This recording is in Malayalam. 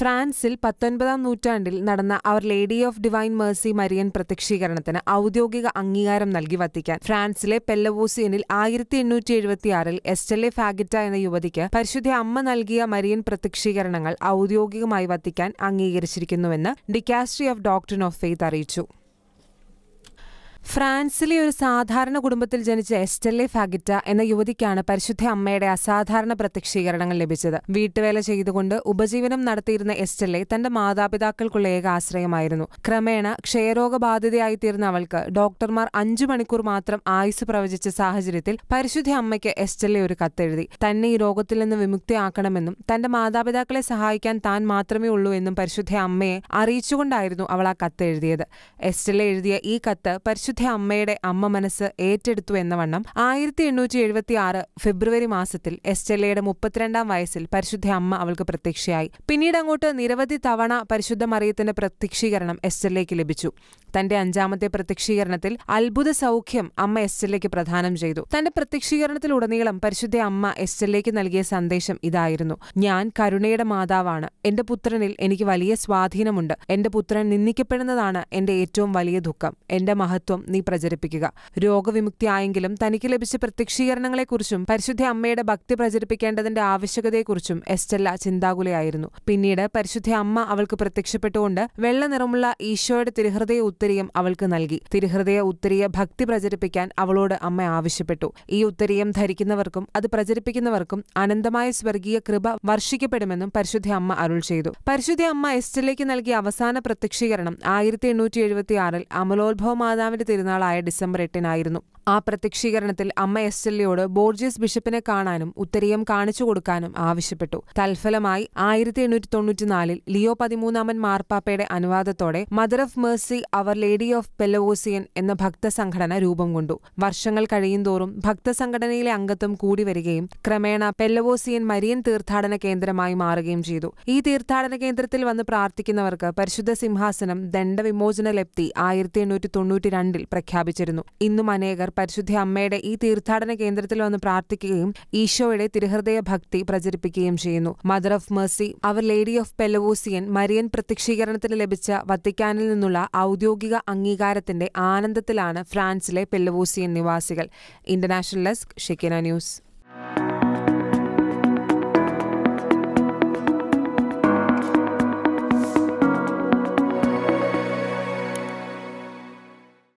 ഫ്രാൻസിൽ പത്തൊൻപതാം നൂറ്റാണ്ടിൽ നടന്ന our lady of divine mercy Marian പ്രത്യക്ഷീകരണത്തിന് ഔദ്യോഗിക അംഗീകാരം നൽകി വത്തിക്കാൻ ഫ്രാൻസിലെ പെല്ലവോസിയനിൽ ആയിരത്തി എണ്ണൂറ്റി എഴുപത്തിയാറിൽ എസ്റ്റലെ ഫാഗിറ്റ എന്ന യുവതിക്ക് പരിശുദ്ധ അമ്മ നൽകിയ മരിയൻ പ്രത്യക്ഷീകരണങ്ങൾ ഔദ്യോഗികമായി വത്തിക്കാൻ അംഗീകരിച്ചിരിക്കുന്നുവെന്ന് dicastery of doctor of faith അറിയിച്ചു ഫ്രാൻസിലെ ഒരു സാധാരണ കുടുംബത്തിൽ ജനിച്ച എസ്റ്റെല്ലെ ഫാഗിറ്റ എന്ന യുവതിക്കാണ് പരിശുദ്ധ അമ്മയുടെ അസാധാരണ പ്രത്യക്ഷീകരണങ്ങൾ ലഭിച്ചത് വീട്ടുവേല ചെയ്തുകൊണ്ട് ഉപജീവനം നടത്തിയിരുന്ന എസ്റ്റെല്ലെ തന്റെ മാതാപിതാക്കൾക്കുള്ള ഏക ആശ്രയമായിരുന്നു ക്രമേണ ക്ഷയരോഗബാധിതയായി തീർന്ന അവൾക്ക് ഡോക്ടർമാർ അഞ്ചു മണിക്കൂർ മാത്രം ആയുസ് പ്രവചിച്ച സാഹചര്യത്തിൽ പരിശുദ്ധ അമ്മയ്ക്ക് എസ്റ്റെല്ലെ ഒരു കത്തെഴുതി തന്നെ ഈ രോഗത്തിൽ നിന്ന് വിമുക്തിയാക്കണമെന്നും തന്റെ മാതാപിതാക്കളെ സഹായിക്കാൻ താൻ മാത്രമേ ഉള്ളൂ എന്നും പരിശുദ്ധ അമ്മയെ അറിയിച്ചുകൊണ്ടായിരുന്നു അവൾ ആ കത്തെഴുതിയത് എസ്റ്റെല്ലെ എഴുതിയ ഈ കത്ത് പരിശുദ്ധ അമ്മയുടെ അമ്മ മനസ്സ് ഏറ്റെടുത്തു വണ്ണം ആയിരത്തി എണ്ണൂറ്റി എഴുപത്തി ആറ് ഫെബ്രുവരി മാസത്തിൽ എസ്റ്റെല്ലയുടെ മുപ്പത്തിരണ്ടാം വയസ്സിൽ പരിശുദ്ധ അമ്മ അവൾക്ക് പ്രത്യക്ഷയായി പിന്നീട് അങ്ങോട്ട് നിരവധി തവണ പരിശുദ്ധ മറിയത്തിന്റെ പ്രത്യക്ഷീകരണം എസ്റ്റെല്ലയ്ക്ക് ലഭിച്ചു തന്റെ അഞ്ചാമത്തെ പ്രത്യക്ഷീകരണത്തിൽ അത്ഭുത സൗഖ്യം അമ്മ എസ്റ്റെല്ലയ്ക്ക് പ്രദാനം ചെയ്തു തന്റെ പ്രത്യക്ഷീകരണത്തിലുടനീളം പരിശുദ്ധ അമ്മ എസ്റ്റെല്ലയ്ക്ക് നൽകിയ സന്ദേശം ഇതായിരുന്നു ഞാൻ കരുണയുടെ മാതാവാണ് എന്റെ പുത്രനിൽ എനിക്ക് വലിയ സ്വാധീനമുണ്ട് എന്റെ പുത്രൻ നിന്ദിക്കപ്പെടുന്നതാണ് എന്റെ ഏറ്റവും വലിയ ദുഃഖം എന്റെ മഹത്വം നന്ദി പ്രചരിപ്പിക്കുക രോഗവിമുക്തി ആയെങ്കിലും തനിക്ക് ലഭിച്ച പ്രത്യക്ഷീകരണങ്ങളെക്കുറിച്ചും പരിശുദ്ധ അമ്മയുടെ ഭക്തി പ്രചരിപ്പിക്കേണ്ടതിന്റെ ആവശ്യകതയെക്കുറിച്ചും എസ്റ്റെല്ല ചിന്താകുലയായിരുന്നു പിന്നീട് പരിശുദ്ധ അമ്മ അവൾക്ക് പ്രത്യക്ഷപ്പെട്ടുകൊണ്ട് വെള്ള നിറമുള്ള ഈശോയുടെ തിരുഹൃദയ ഉത്തരീയം അവൾക്ക് നൽകി തിരുഹൃദയ ഉത്തരീയ ഭക്തി പ്രചരിപ്പിക്കാൻ അവളോട് അമ്മ ആവശ്യപ്പെട്ടു ഈ ഉത്തരീയം ധരിക്കുന്നവർക്കും അത് പ്രചരിപ്പിക്കുന്നവർക്കും അനന്തമായ സ്വർഗീയ കൃപ വർഷിക്കപ്പെടുമെന്നും പരിശുദ്ധ അമ്മ അരുൾ ചെയ്തു പരിശുദ്ധ അമ്മ എസ്റ്റലേക്ക് നൽകിയ അവസാന പ്രത്യക്ഷീകരണം ആയിരത്തി എണ്ണൂറ്റി എഴുപത്തിയാറിൽ അമലോത്ഭവ മാതാവിന്റെ പെരുന്നാളായ ഡിസംബർ എട്ടിനായിരുന്നു ആ പ്രത്യക്ഷീകരണത്തിൽ അമ്മ എസ് എൽയോട് ബോർജിയസ് ബിഷപ്പിനെ കാണാനും ഉത്തരീയം കാണിച്ചു കൊടുക്കാനും ആവശ്യപ്പെട്ടു തൽഫലമായി ആയിരത്തി എണ്ണൂറ്റി തൊണ്ണൂറ്റിനാലിൽ ലിയോ പതിമൂന്നാമൻ മാർപ്പാപ്പയുടെ അനുവാദത്തോടെ mother of mercy our lady of Pellevoisin എന്ന ഭക്തസംഘടന രൂപം കൊണ്ടു വർഷങ്ങൾ കഴിയുന്തോറും ഭക്തസംഘടനയിലെ അംഗത്വം കൂടി വരികയും ക്രമേണ പെല്ലവോസിയൻ മരിയൻ തീർത്ഥാടന കേന്ദ്രമായി മാറുകയും ചെയ്തു ഈ തീർത്ഥാടന കേന്ദ്രത്തിൽ വന്ന് പ്രാർത്ഥിക്കുന്നവർക്ക് പരിശുദ്ധ സിംഹാസനം ദണ്ഡവിമോചന ലപ്തി ആയിരത്തി എണ്ണൂറ്റി തൊണ്ണൂറ്റി രണ്ടിൽ പ്രഖ്യാപിച്ചിരുന്നു ഇന്നും അനേകർ പരിശുദ്ധ അമ്മയുടെ ഈ തീർത്ഥാടന കേന്ദ്രത്തിൽ വന്ന് പ്രാർത്ഥിക്കുകയും ഈശോയുടെ തിരുഹൃദയ ഭക്തി പ്രചരിപ്പിക്കുകയും ചെയ്യുന്നു mother of mercy our lady of Pellevoisin Marian പ്രത്യക്ഷീകരണത്തിന് ലഭിച്ച വത്തിക്കാനിൽ നിന്നുള്ള ഔദ്യോഗിക അംഗീകാരത്തിന്റെ ആനന്ദത്തിലാണ് ഫ്രാൻസിലെ പെല്ലവോസിയൻ നിവാസികൾ ഇന്റർനാഷണൽ ഡെസ്ക് ഷെക്കിന ന്യൂസ്